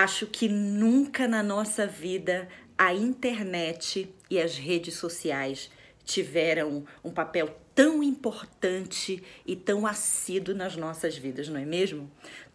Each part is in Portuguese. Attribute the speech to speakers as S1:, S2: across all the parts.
S1: Acho que nunca na nossa vida a internet e as redes sociais tiveram um papel tão importante e tão assíduo nas nossas vidas, não é mesmo?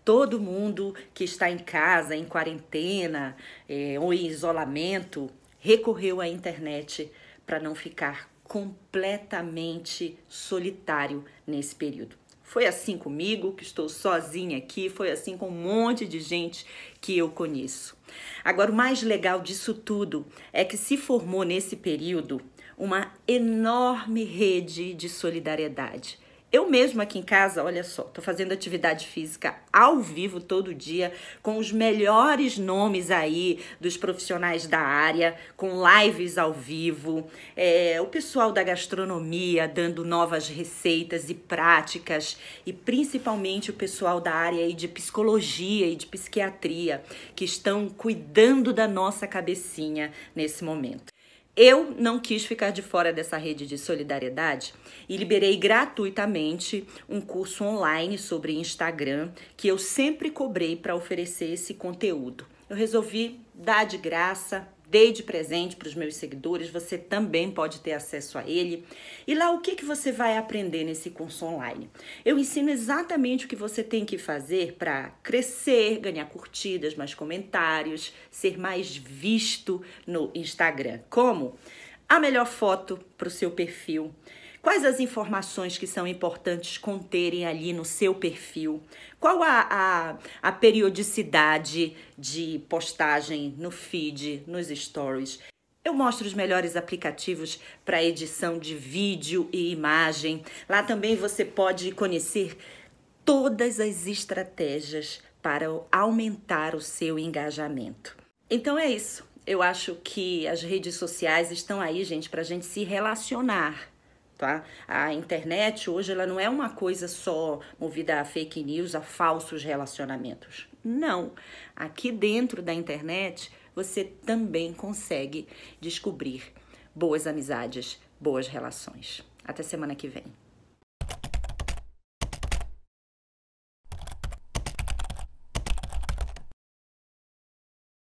S1: Todo mundo que está em casa, em quarentena é, ou em isolamento, recorreu à internet para não ficar completamente solitário nesse período. Foi assim comigo, que estou sozinha aqui, foi assim com um monte de gente que eu conheço. Agora, o mais legal disso tudo é que se formou nesse período uma enorme rede de solidariedade. Eu mesmo aqui em casa, olha só, tô fazendo atividade física ao vivo todo dia, com os melhores nomes aí dos profissionais da área, com lives ao vivo, é, o pessoal da gastronomia dando novas receitas e práticas, e principalmente o pessoal da área aí de psicologia e de psiquiatria, que estão cuidando da nossa cabecinha nesse momento. Eu não quis ficar de fora dessa rede de solidariedade e liberei gratuitamente um curso online sobre Instagram que eu sempre cobrei para oferecer esse conteúdo. Eu resolvi dar de graça dei de presente para os meus seguidores, você também pode ter acesso a ele. E lá o que, que você vai aprender nesse curso online? Eu ensino exatamente o que você tem que fazer para crescer, ganhar curtidas, mais comentários, ser mais visto no Instagram. Como? A melhor foto para o seu perfil Quais as informações que são importantes conterem ali no seu perfil? Qual a, a, a periodicidade de postagem no feed, nos stories? Eu mostro os melhores aplicativos para edição de vídeo e imagem. Lá também você pode conhecer todas as estratégias para aumentar o seu engajamento. Então é isso. Eu acho que as redes sociais estão aí, gente, para a gente se relacionar tá? A internet hoje ela não é uma coisa só movida a fake news, a falsos relacionamentos. Não. Aqui dentro da internet você também consegue descobrir boas amizades, boas relações. Até semana que vem.